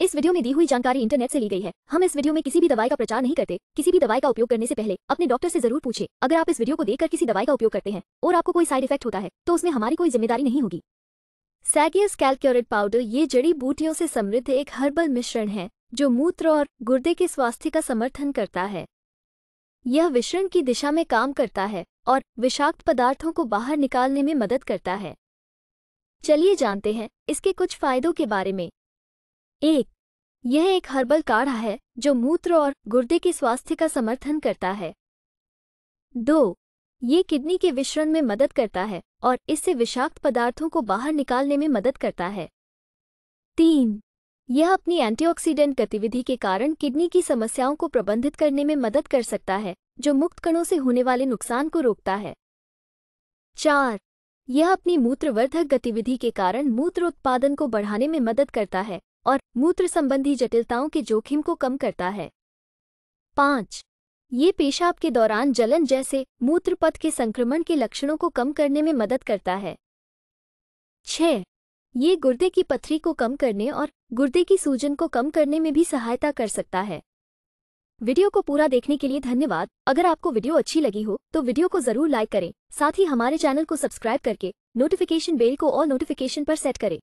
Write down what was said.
इस वीडियो में दी हुई जानकारी इंटरनेट से ली गई है हम इस वीडियो में किसी भी दवाई का प्रचार नहीं करते किसी भी दवाई का उपयोग करने से पहले अपने डॉक्टर से जरूर पूछे अगर आप इस वीडियो को देखकर किसी दवाई का उपयोग करते हैं और आपको कोई साइड इफेक्ट होता है तो उसमें हमारी कोई जिम्मेदारी नहीं होगी सैगियस कैलक्योरेट पाउडर ये जड़ी बूटियों से समृद्ध एक हर्बल मिश्रण है जो मूत्र और गुर्दे के स्वास्थ्य का समर्थन करता है यह विषण की दिशा में काम करता है और विषाक्त पदार्थों को बाहर निकालने में मदद करता है चलिए जानते हैं इसके कुछ फायदों के बारे में एक यह एक हर्बल काढ़ा है जो मूत्र और गुर्दे के स्वास्थ्य का समर्थन करता है दो ये किडनी के विश्रण में मदद करता है और इससे विषाक्त पदार्थों को बाहर निकालने में मदद करता है तीन यह अपनी एंटीऑक्सीडेंट गतिविधि के कारण किडनी की समस्याओं को प्रबंधित करने में मदद कर सकता है जो मुक्त कणों से होने वाले नुकसान को रोकता है चार यह अपनी मूत्रवर्धक गतिविधि के कारण मूत्र उत्पादन को बढ़ाने में मदद करता है और मूत्र संबंधी जटिलताओं के जोखिम को कम करता है पाँच ये पेशाब के दौरान जलन जैसे मूत्रपथ के संक्रमण के लक्षणों को कम करने में मदद करता है छ ये गुर्दे की पथरी को कम करने और गुर्दे की सूजन को कम करने में भी सहायता कर सकता है वीडियो को पूरा देखने के लिए धन्यवाद अगर आपको वीडियो अच्छी लगी हो तो वीडियो को जरूर लाइक करें साथ ही हमारे चैनल को सब्सक्राइब करके नोटिफिकेशन बेल को ऑल नोटिफिकेशन पर सेट करें